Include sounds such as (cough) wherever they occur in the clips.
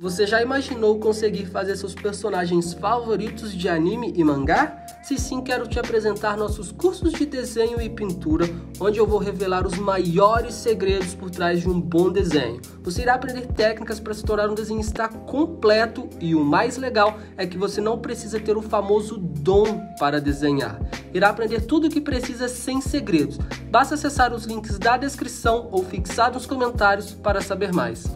Você já imaginou conseguir fazer seus personagens favoritos de anime e mangá? Se sim, quero te apresentar nossos cursos de desenho e pintura, onde eu vou revelar os maiores segredos por trás de um bom desenho. Você irá aprender técnicas para se tornar um desenhista completo e o mais legal é que você não precisa ter o famoso dom para desenhar. Irá aprender tudo o que precisa sem segredos. Basta acessar os links da descrição ou fixar nos comentários para saber mais.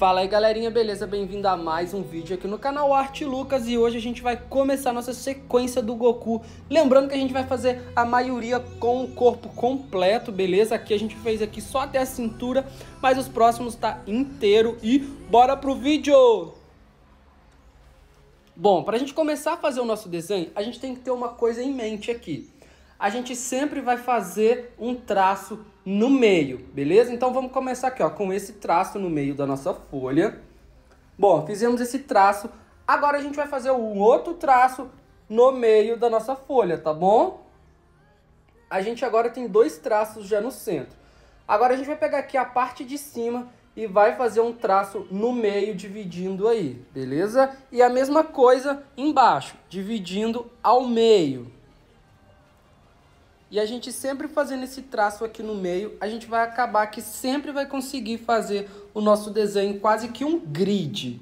Fala aí galerinha, beleza? Bem-vindo a mais um vídeo aqui no canal Arte Lucas e hoje a gente vai começar nossa sequência do Goku. Lembrando que a gente vai fazer a maioria com o corpo completo, beleza? Aqui a gente fez aqui só até a cintura, mas os próximos tá inteiro e bora pro vídeo! Bom, pra gente começar a fazer o nosso desenho, a gente tem que ter uma coisa em mente aqui a gente sempre vai fazer um traço no meio, beleza? Então vamos começar aqui, ó, com esse traço no meio da nossa folha. Bom, fizemos esse traço. Agora a gente vai fazer um outro traço no meio da nossa folha, tá bom? A gente agora tem dois traços já no centro. Agora a gente vai pegar aqui a parte de cima e vai fazer um traço no meio, dividindo aí, beleza? E a mesma coisa embaixo, dividindo ao meio, e a gente sempre fazendo esse traço aqui no meio, a gente vai acabar que sempre vai conseguir fazer o nosso desenho quase que um grid.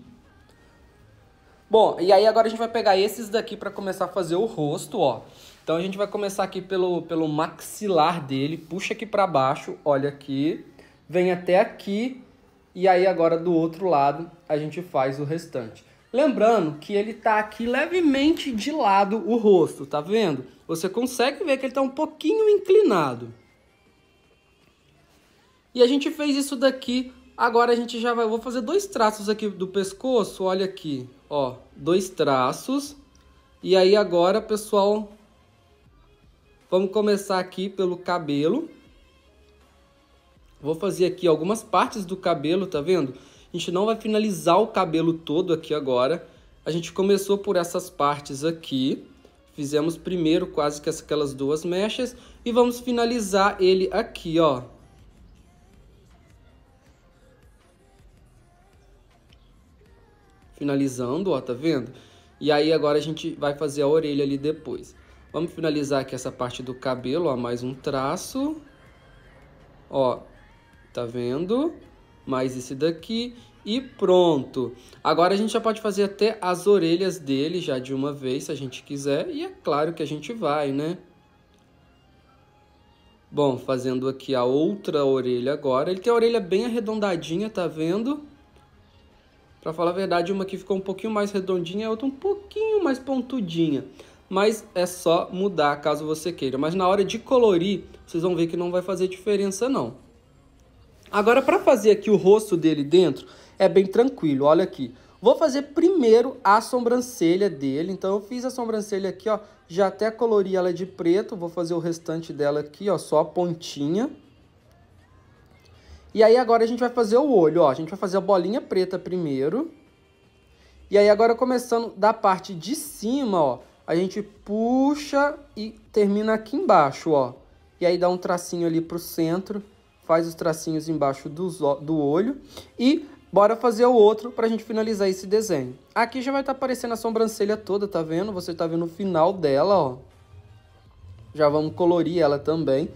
Bom, e aí agora a gente vai pegar esses daqui para começar a fazer o rosto, ó. Então a gente vai começar aqui pelo, pelo maxilar dele, puxa aqui para baixo, olha aqui, vem até aqui, e aí agora do outro lado a gente faz o restante. Lembrando que ele tá aqui levemente de lado o rosto, tá vendo? Você consegue ver que ele tá um pouquinho inclinado. E a gente fez isso daqui, agora a gente já vai... vou fazer dois traços aqui do pescoço, olha aqui, ó, dois traços. E aí agora, pessoal, vamos começar aqui pelo cabelo. Vou fazer aqui algumas partes do cabelo, tá vendo? Tá vendo? A gente não vai finalizar o cabelo todo aqui agora. A gente começou por essas partes aqui. Fizemos primeiro quase que aquelas duas mechas. E vamos finalizar ele aqui, ó. Finalizando, ó, tá vendo? E aí agora a gente vai fazer a orelha ali depois. Vamos finalizar aqui essa parte do cabelo, ó, mais um traço. Ó, tá vendo? mais esse daqui e pronto. Agora a gente já pode fazer até as orelhas dele já de uma vez, se a gente quiser, e é claro que a gente vai, né? Bom, fazendo aqui a outra orelha agora. Ele tem a orelha bem arredondadinha, tá vendo? Pra falar a verdade, uma aqui ficou um pouquinho mais redondinha, a outra um pouquinho mais pontudinha. Mas é só mudar caso você queira. Mas na hora de colorir, vocês vão ver que não vai fazer diferença não. Agora, para fazer aqui o rosto dele dentro, é bem tranquilo, olha aqui. Vou fazer primeiro a sobrancelha dele, então eu fiz a sobrancelha aqui, ó, já até colori ela de preto, vou fazer o restante dela aqui, ó, só a pontinha. E aí agora a gente vai fazer o olho, ó, a gente vai fazer a bolinha preta primeiro. E aí agora começando da parte de cima, ó, a gente puxa e termina aqui embaixo, ó. E aí dá um tracinho ali pro centro faz os tracinhos embaixo do, do olho e bora fazer o outro para a gente finalizar esse desenho. Aqui já vai estar tá aparecendo a sobrancelha toda, tá vendo? Você tá vendo o final dela, ó. Já vamos colorir ela também,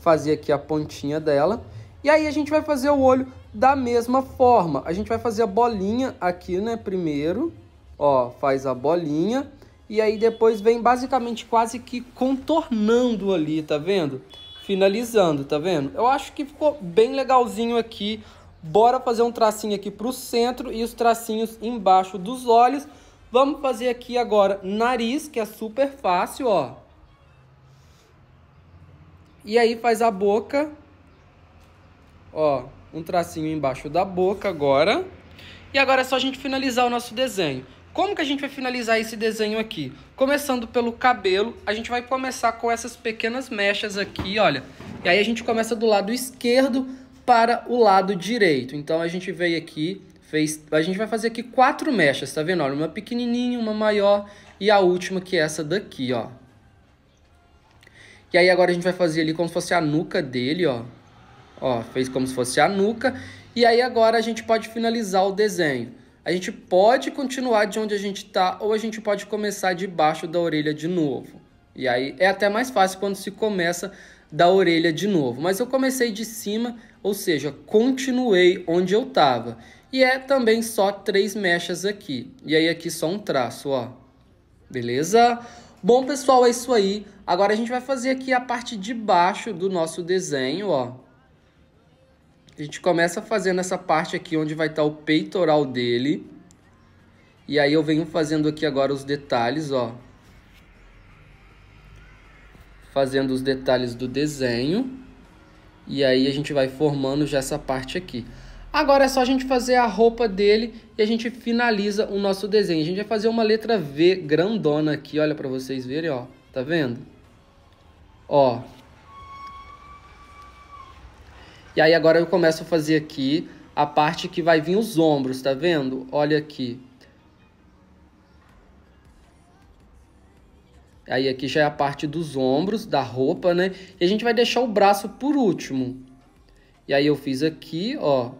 fazer aqui a pontinha dela. E aí a gente vai fazer o olho da mesma forma. A gente vai fazer a bolinha aqui, né, primeiro. Ó, faz a bolinha e aí depois vem basicamente quase que contornando ali, tá vendo? Tá vendo? finalizando, tá vendo? Eu acho que ficou bem legalzinho aqui. Bora fazer um tracinho aqui pro centro e os tracinhos embaixo dos olhos. Vamos fazer aqui agora nariz, que é super fácil, ó. E aí faz a boca, ó, um tracinho embaixo da boca agora. E agora é só a gente finalizar o nosso desenho. Como que a gente vai finalizar esse desenho aqui? Começando pelo cabelo, a gente vai começar com essas pequenas mechas aqui, olha. E aí a gente começa do lado esquerdo para o lado direito. Então a gente veio aqui, fez, a gente vai fazer aqui quatro mechas, tá vendo? Olha, uma pequenininha, uma maior e a última que é essa daqui, ó. E aí agora a gente vai fazer ali como se fosse a nuca dele, ó. Ó, fez como se fosse a nuca. E aí agora a gente pode finalizar o desenho. A gente pode continuar de onde a gente está ou a gente pode começar debaixo da orelha de novo. E aí é até mais fácil quando se começa da orelha de novo. Mas eu comecei de cima, ou seja, continuei onde eu estava. E é também só três mechas aqui. E aí aqui só um traço, ó. Beleza? Bom, pessoal, é isso aí. Agora a gente vai fazer aqui a parte de baixo do nosso desenho, ó. A gente começa fazendo essa parte aqui onde vai estar tá o peitoral dele. E aí eu venho fazendo aqui agora os detalhes, ó. Fazendo os detalhes do desenho. E aí a gente vai formando já essa parte aqui. Agora é só a gente fazer a roupa dele e a gente finaliza o nosso desenho. A gente vai fazer uma letra V grandona aqui, olha para vocês verem, ó. Tá vendo? Ó, e aí agora eu começo a fazer aqui a parte que vai vir os ombros, tá vendo? Olha aqui. Aí aqui já é a parte dos ombros, da roupa, né? E a gente vai deixar o braço por último. E aí eu fiz aqui, ó.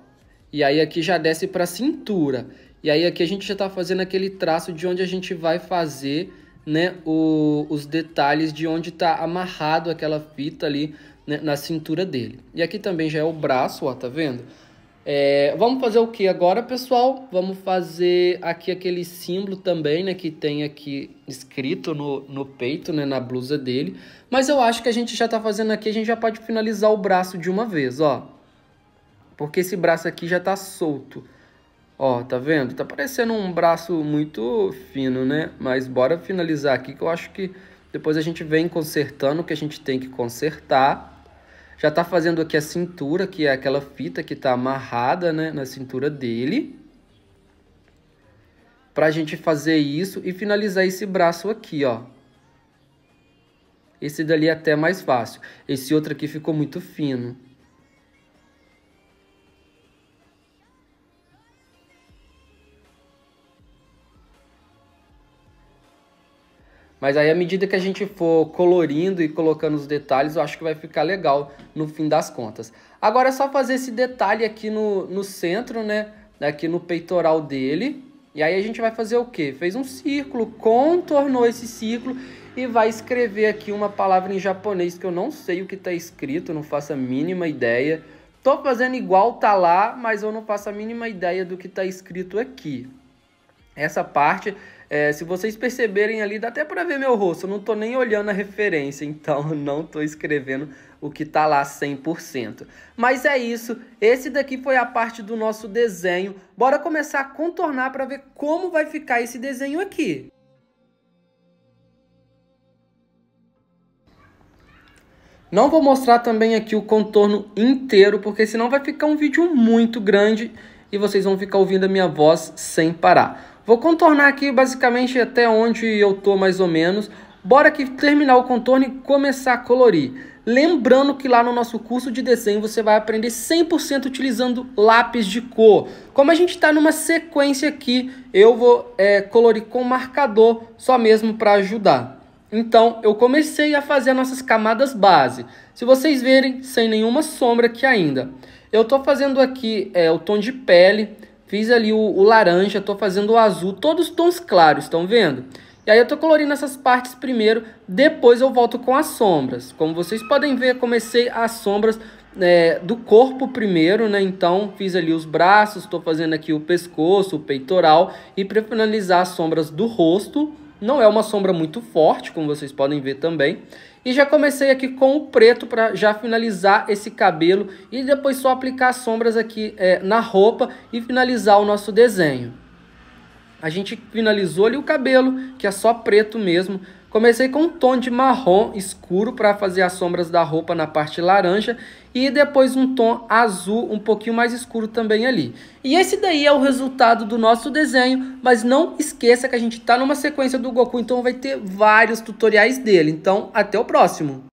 E aí aqui já desce para a cintura. E aí aqui a gente já está fazendo aquele traço de onde a gente vai fazer né, o, os detalhes de onde está amarrado aquela fita ali né, na cintura dele. E aqui também já é o braço, ó, tá vendo? É, vamos fazer o que agora, pessoal? Vamos fazer aqui aquele símbolo também, né? Que tem aqui escrito no, no peito, né? Na blusa dele. Mas eu acho que a gente já tá fazendo aqui, a gente já pode finalizar o braço de uma vez, ó. Porque esse braço aqui já tá solto. Ó, tá vendo? Tá parecendo um braço muito fino, né? Mas bora finalizar aqui que eu acho que depois a gente vem consertando o que a gente tem que consertar. Já tá fazendo aqui a cintura, que é aquela fita que tá amarrada né, na cintura dele. Pra gente fazer isso e finalizar esse braço aqui, ó. Esse dali é até mais fácil. Esse outro aqui ficou muito fino. Mas aí, à medida que a gente for colorindo e colocando os detalhes, eu acho que vai ficar legal no fim das contas. Agora é só fazer esse detalhe aqui no, no centro, né? Aqui no peitoral dele. E aí a gente vai fazer o quê? Fez um círculo, contornou esse círculo e vai escrever aqui uma palavra em japonês que eu não sei o que está escrito, não faço a mínima ideia. Tô fazendo igual tá lá, mas eu não faço a mínima ideia do que está escrito aqui. Essa parte é, se vocês perceberem ali, dá até para ver meu rosto, eu não tô nem olhando a referência, então (laughs) não tô escrevendo o que tá lá 100%. Mas é isso, esse daqui foi a parte do nosso desenho. Bora começar a contornar para ver como vai ficar esse desenho aqui. Não vou mostrar também aqui o contorno inteiro, porque senão vai ficar um vídeo muito grande e vocês vão ficar ouvindo a minha voz sem parar. Vou contornar aqui basicamente até onde eu tô mais ou menos. Bora aqui terminar o contorno e começar a colorir. Lembrando que lá no nosso curso de desenho você vai aprender 100% utilizando lápis de cor. Como a gente está numa sequência aqui, eu vou é, colorir com marcador só mesmo para ajudar. Então, eu comecei a fazer as nossas camadas base. Se vocês verem, sem nenhuma sombra aqui ainda. Eu estou fazendo aqui é, o tom de pele, Fiz ali o, o laranja, estou fazendo o azul, todos tons claros, estão vendo? E aí eu estou colorindo essas partes primeiro, depois eu volto com as sombras. Como vocês podem ver, comecei as sombras é, do corpo primeiro, né? Então fiz ali os braços, estou fazendo aqui o pescoço, o peitoral e para finalizar as sombras do rosto, não é uma sombra muito forte, como vocês podem ver também. E já comecei aqui com o preto para já finalizar esse cabelo e depois só aplicar sombras aqui é, na roupa e finalizar o nosso desenho. A gente finalizou ali o cabelo, que é só preto mesmo, Comecei com um tom de marrom escuro para fazer as sombras da roupa na parte laranja e depois um tom azul um pouquinho mais escuro também ali. E esse daí é o resultado do nosso desenho, mas não esqueça que a gente está numa sequência do Goku, então vai ter vários tutoriais dele. Então, até o próximo!